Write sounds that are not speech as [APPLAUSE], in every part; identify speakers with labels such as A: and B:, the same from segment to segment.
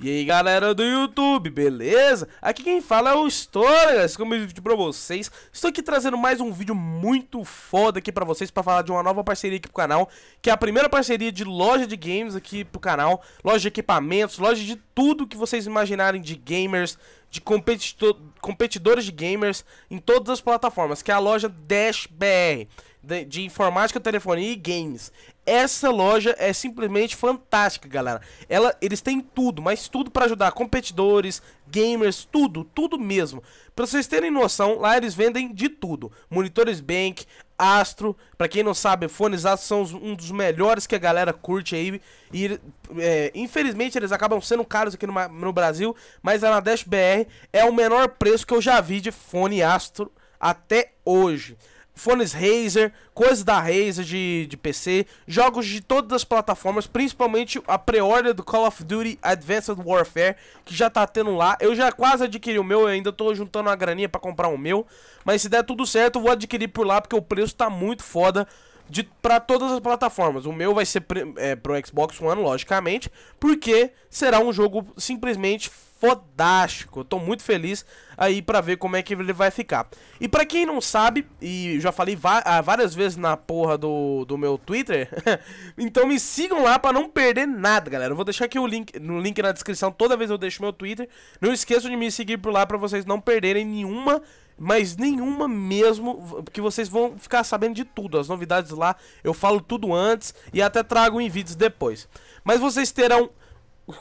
A: E aí galera do YouTube, beleza? Aqui quem fala é o Stories, como eu vídeo pra vocês Estou aqui trazendo mais um vídeo muito foda aqui pra vocês Pra falar de uma nova parceria aqui pro canal Que é a primeira parceria de loja de games aqui pro canal Loja de equipamentos, loja de tudo que vocês imaginarem de gamers de competidores de gamers em todas as plataformas, que é a loja Dash BR de, informática, telefonia e games. Essa loja é simplesmente fantástica, galera. Ela, eles têm tudo, mas tudo para ajudar competidores, gamers, tudo, tudo mesmo. Para vocês terem noção, lá eles vendem de tudo: monitores Bank, Astro. Para quem não sabe, fones Astro são um dos melhores que a galera curte aí. E é, infelizmente eles acabam sendo caros aqui no, no Brasil, mas a Nadesh BR é o menor preço que eu já vi de fone Astro até hoje fones Razer, coisas da Razer de, de PC, jogos de todas as plataformas, principalmente a pré-order do Call of Duty Advanced Warfare, que já tá tendo lá. Eu já quase adquiri o meu, ainda tô juntando uma graninha para comprar o meu, mas se der tudo certo, eu vou adquirir por lá porque o preço tá muito foda de para todas as plataformas. O meu vai ser é, pro Xbox One, logicamente, porque será um jogo simplesmente fodástico. Eu tô muito feliz aí para ver como é que ele vai ficar. E para quem não sabe, e já falei ah, várias vezes na porra do, do meu Twitter, [LAUGHS] então me sigam lá para não perder nada, galera. Eu vou deixar aqui o link no link na descrição, toda vez eu deixo meu Twitter. Não esqueçam de me seguir por lá para vocês não perderem nenhuma mas nenhuma mesmo, que vocês vão ficar sabendo de tudo. As novidades lá eu falo tudo antes e até trago em vídeos depois. Mas vocês terão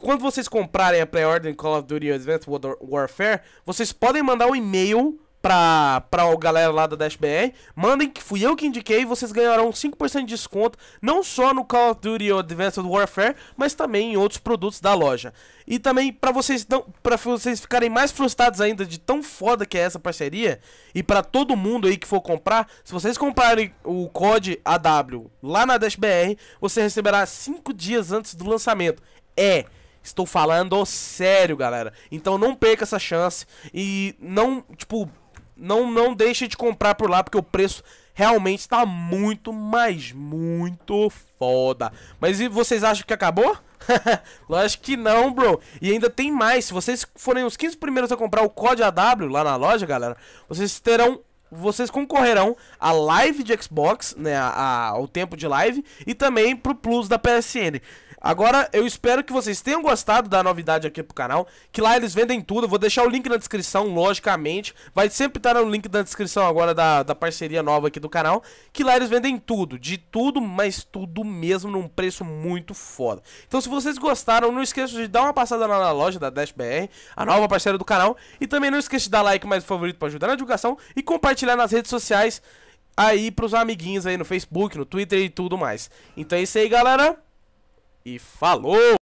A: quando vocês comprarem a pré-ordem Call of Duty Advanced Warfare, vocês podem mandar um e-mail pra, pra galera lá da DashBR. Mandem que fui eu que indiquei, vocês ganharão 5% de desconto, não só no Call of Duty ou Advanced Warfare, mas também em outros produtos da loja. E também, para vocês não, pra vocês ficarem mais frustrados ainda de tão foda que é essa parceria, e para todo mundo aí que for comprar, se vocês comprarem o COD AW lá na DashBR, você receberá 5 dias antes do lançamento. É, Estou falando sério, galera. Então não perca essa chance e não, tipo, não, não deixe de comprar por lá, porque o preço realmente está muito, mas muito foda. Mas e vocês acham que acabou? [LAUGHS] Lógico que não, bro. E ainda tem mais. Se vocês forem os 15 primeiros a comprar o código AW lá na loja, galera, vocês terão. Vocês concorrerão à live de Xbox, né? A, a, ao tempo de live e também pro Plus da PSN. Agora, eu espero que vocês tenham gostado da novidade aqui pro canal, que lá eles vendem tudo, eu vou deixar o link na descrição, logicamente, vai sempre estar tá no link da descrição agora da, da parceria nova aqui do canal, que lá eles vendem tudo, de tudo, mas tudo mesmo, num preço muito foda. Então, se vocês gostaram, não esqueça de dar uma passada lá na loja da Dash BR, a nova parceira do canal, e também não esqueça de dar like mais favorito para ajudar na divulgação e compartilhar nas redes sociais aí pros amiguinhos aí no Facebook, no Twitter e tudo mais. Então é isso aí, galera e falou!